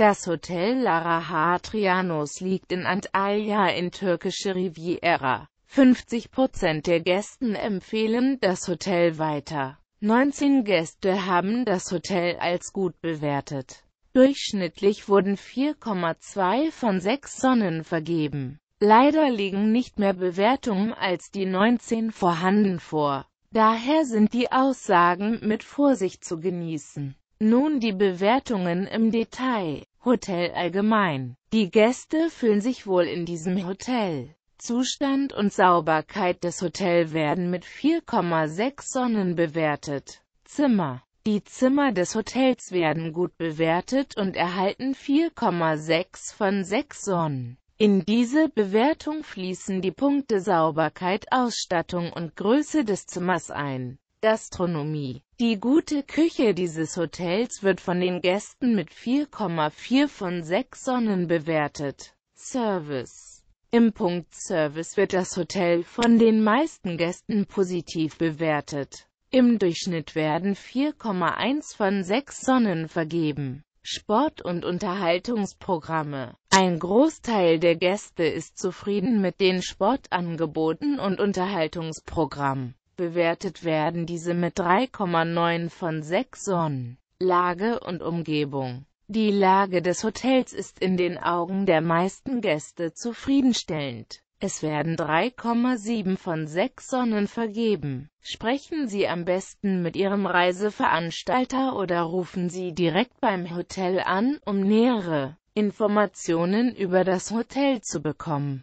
Das Hotel Lara Hadrianus liegt in Antalya in türkische Riviera. 50 Prozent der Gästen empfehlen das Hotel weiter. 19 Gäste haben das Hotel als gut bewertet. Durchschnittlich wurden 4,2 von 6 Sonnen vergeben. Leider liegen nicht mehr Bewertungen als die 19 vorhanden vor. Daher sind die Aussagen mit Vorsicht zu genießen. Nun die Bewertungen im Detail. Hotel allgemein. Die Gäste fühlen sich wohl in diesem Hotel. Zustand und Sauberkeit des Hotels werden mit 4,6 Sonnen bewertet. Zimmer Die Zimmer des Hotels werden gut bewertet und erhalten 4,6 von 6 Sonnen. In diese Bewertung fließen die Punkte Sauberkeit, Ausstattung und Größe des Zimmers ein. Gastronomie die gute Küche dieses Hotels wird von den Gästen mit 4,4 von 6 Sonnen bewertet. Service Im Punkt Service wird das Hotel von den meisten Gästen positiv bewertet. Im Durchschnitt werden 4,1 von 6 Sonnen vergeben. Sport- und Unterhaltungsprogramme. Ein Großteil der Gäste ist zufrieden mit den Sportangeboten und Unterhaltungsprogrammen bewertet werden diese mit 3,9 von 6 Sonnen. Lage und Umgebung Die Lage des Hotels ist in den Augen der meisten Gäste zufriedenstellend. Es werden 3,7 von 6 Sonnen vergeben. Sprechen Sie am besten mit Ihrem Reiseveranstalter oder rufen Sie direkt beim Hotel an, um nähere Informationen über das Hotel zu bekommen.